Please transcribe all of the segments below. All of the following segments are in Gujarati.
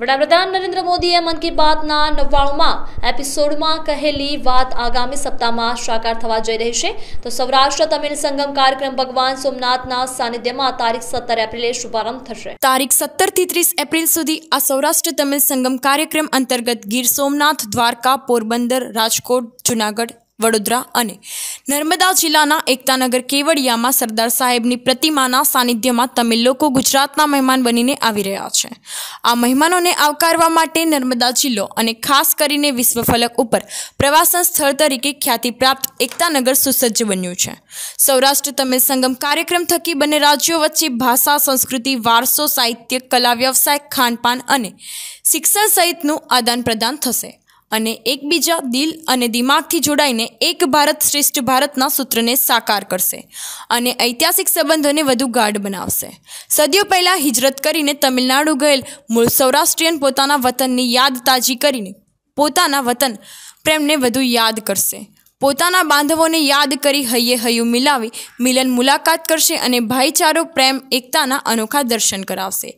વડાપ્રધાન નરેન્દ્ર મોદીએ મન કી બાતના નવ્વાણુંમાં એપિસોડમાં કહેલી વાત આગામી સપ્તાહમાં સાકાર થવા જઈ રહી છે તો સૌરાષ્ટ્ર તમિલ સંગમ કાર્યક્રમ ભગવાન સોમનાથના સાનિધ્યમાં તારીખ સત્તર એપ્રિલે શુભારંભ થશે તારીખ સત્તર થી ત્રીસ એપ્રિલ સુધી આ સૌરાષ્ટ્ર તમિલ સંગમ કાર્યક્રમ અંતર્ગત ગીર સોમનાથ દ્વારકા પોરબંદર રાજકોટ જુનાગઢ વડોદરા અને નર્મદા જિલ્લાના એકતાનગર કેવડિયામાં સરદાર સાહેબની પ્રતિમાના સાનિધ્યમાં તમિલ લોકો ગુજરાતના મહેમાન બનીને આવી રહ્યા છે આ મહેમાનોને આવકારવા માટે નર્મદા જિલ્લો અને ખાસ કરીને વિશ્વફલક ઉપર પ્રવાસન સ્થળ તરીકે ખ્યાતિ પ્રાપ્ત એકતાનગર સુસજ્જ બન્યું છે સૌરાષ્ટ્ર તમિલ સંગમ કાર્યક્રમ થકી બંને રાજ્યો વચ્ચે ભાષા સંસ્કૃતિ વારસો સાહિત્ય કલા વ્યવસાય ખાનપાન અને શિક્ષણ સહિતનું આદાન પ્રદાન થશે અને એકબીજા દિલ અને દિમાગથી જોડાઈને એક ભારત શ્રેષ્ઠ ભારતના સૂત્રને સાકાર કરશે અને ઐતિહાસિક સંબંધોને વધુ ગાઢ બનાવશે સદીઓ પહેલાં હિજરત કરીને તમિલનાડુ ગયેલ મૂળ સૌરાષ્ટ્રીયન પોતાના વતનની યાદ તાજી કરીને પોતાના વતન પ્રેમને વધુ યાદ કરશે પોતાના બાંધવોને યાદ કરી હૈયે હૈયું મિલાવી મિલન મુલાકાત કરશે અને ભાઈચારો પ્રેમ એકતાના અનોખા દર્શન કરાવશે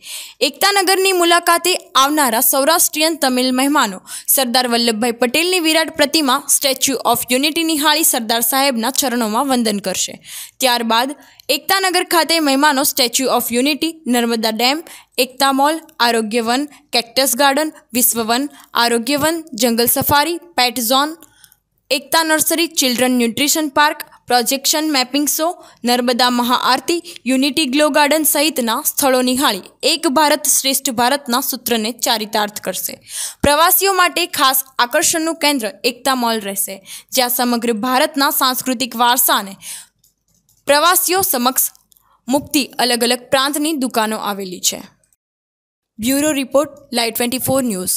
એકતાનગરની મુલાકાતે આવનારા સૌરાષ્ટ્રીયન તમિલ મહેમાનો સરદાર વલ્લભભાઈ પટેલની વિરાટ પ્રતિમા સ્ટેચ્યુ ઓફ યુનિટી નિહાળી સરદાર સાહેબના ચરણોમાં વંદન કરશે ત્યારબાદ એકતાનગર ખાતે મહેમાનો Statue of Unity Narmada Dam Ekta Mall Arogyavan Cactus Garden Vishwavan Arogyavan Jungle Safari Pet Zone Ekta Nursery Children Nutrition Park Projection Mapping Show Narmada Mahaarti Unity glow garden સહિતના સ્થળો નિહાળી એક ભારત શ્રેષ્ઠ ભારતના સૂત્રને ચારિતાર્થ કરશે પ્રવાસીઓ માટે ખાસ આકર્ષણનું કેન્દ્ર એકતા મોલ રહેશે જ્યાં સમગ્ર ભારતના સાંસ્કૃતિક વારસાને પ્રવાસીઓ સમક્ષ મુક્તિ અલગ અલગ પ્રાંતની દુકાનો આવેલી છે બ્યુરો રિપોર્ટ લાઈ ટ્વેન્ટી ફોર ન્યૂઝ